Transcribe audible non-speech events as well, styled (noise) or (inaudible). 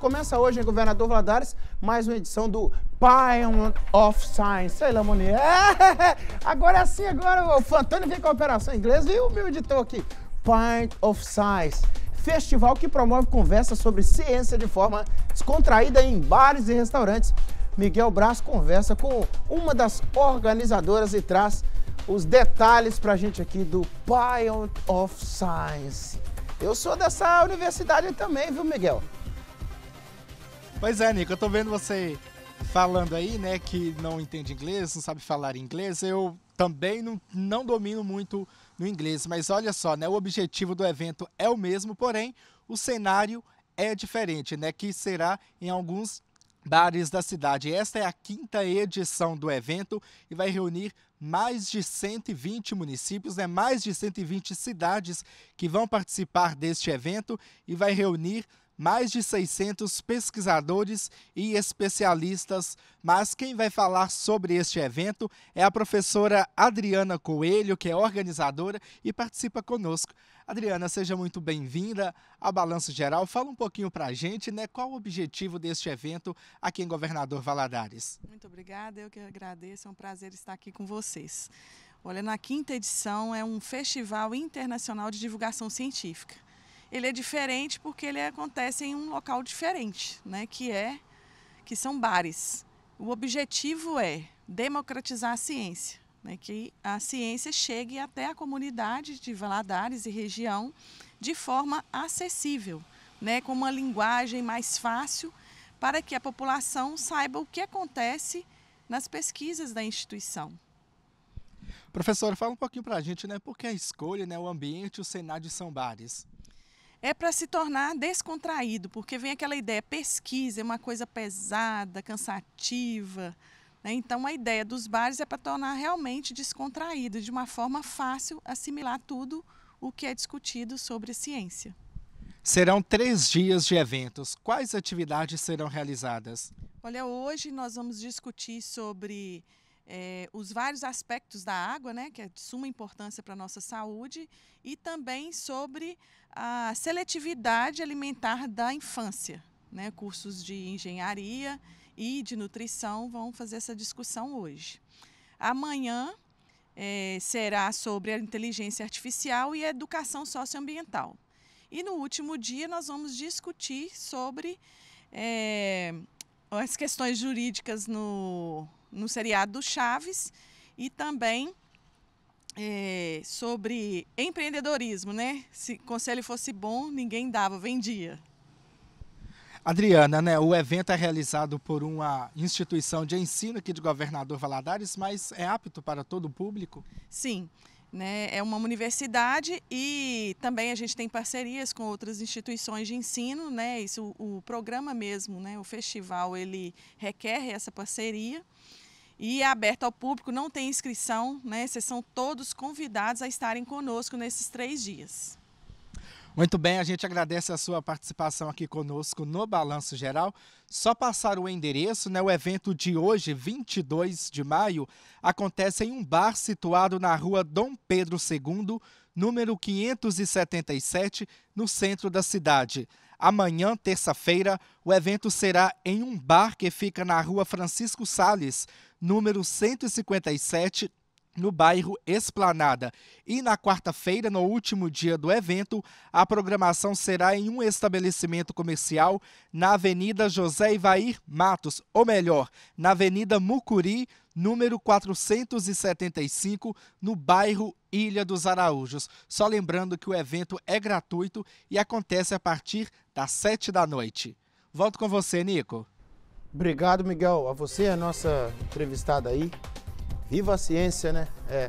Começa hoje em Governador Valadares mais uma edição do Pioneer of Science. Sei lá, Monier. É, (laughs) agora é assim, agora o Fantani vem com a operação inglesa e o meu editor aqui. Pioneer of Science. Festival que promove conversas sobre ciência de forma descontraída em bares e restaurantes. Miguel Braz conversa com uma das organizadoras e traz os detalhes para a gente aqui do Pioneer of Science. Eu sou dessa universidade também, viu, Miguel? Pois é, Nico, eu tô vendo você falando aí, né, que não entende inglês, não sabe falar inglês. Eu também não, não domino muito no inglês, mas olha só, né, o objetivo do evento é o mesmo, porém o cenário é diferente, né, que será em alguns bares da cidade. Esta é a quinta edição do evento e vai reunir mais de 120 municípios, né, mais de 120 cidades que vão participar deste evento e vai reunir mais de 600 pesquisadores e especialistas, mas quem vai falar sobre este evento é a professora Adriana Coelho, que é organizadora e participa conosco. Adriana, seja muito bem-vinda ao Balanço Geral. Fala um pouquinho para a gente, né? Qual o objetivo deste evento aqui em Governador Valadares? Muito obrigada, eu que agradeço. É um prazer estar aqui com vocês. Olha, na quinta edição é um festival internacional de divulgação científica ele é diferente porque ele acontece em um local diferente, né? Que é que são bares. O objetivo é democratizar a ciência, né? que a ciência chegue até a comunidade de Valadares e região de forma acessível, né? com uma linguagem mais fácil, para que a população saiba o que acontece nas pesquisas da instituição. Professora, fala um pouquinho para a gente, né? Por que a escolha, né, o ambiente, o cenário de São Bares? é para se tornar descontraído, porque vem aquela ideia, pesquisa é uma coisa pesada, cansativa. Né? Então, a ideia dos bares é para tornar realmente descontraído, de uma forma fácil assimilar tudo o que é discutido sobre ciência. Serão três dias de eventos. Quais atividades serão realizadas? Olha, hoje nós vamos discutir sobre é, os vários aspectos da água, né, que é de suma importância para a nossa saúde, e também sobre a seletividade alimentar da infância. Né, cursos de engenharia e de nutrição vão fazer essa discussão hoje. Amanhã é, será sobre a inteligência artificial e a educação socioambiental. E no último dia nós vamos discutir sobre é, as questões jurídicas no no seriado do Chaves e também é, sobre empreendedorismo, né? Se conselho fosse bom, ninguém dava, vendia. Adriana, né, o evento é realizado por uma instituição de ensino aqui de Governador Valadares, mas é apto para todo o público? Sim, né? É uma universidade e também a gente tem parcerias com outras instituições de ensino. Né? Isso, o programa mesmo, né? o festival, ele requer essa parceria e é aberto ao público, não tem inscrição, né? vocês são todos convidados a estarem conosco nesses três dias. Muito bem, a gente agradece a sua participação aqui conosco no Balanço Geral. Só passar o endereço, né? O evento de hoje, 22 de maio, acontece em um bar situado na rua Dom Pedro II, número 577, no centro da cidade. Amanhã, terça-feira, o evento será em um bar que fica na rua Francisco Sales, número 157, no bairro Esplanada. E na quarta-feira, no último dia do evento, a programação será em um estabelecimento comercial na Avenida José Ivair Matos, ou melhor, na Avenida Mucuri, número 475, no bairro Ilha dos Araújos. Só lembrando que o evento é gratuito e acontece a partir das 7 da noite. Volto com você, Nico. Obrigado, Miguel. A você, a nossa entrevistada aí. Viva a ciência, né? É.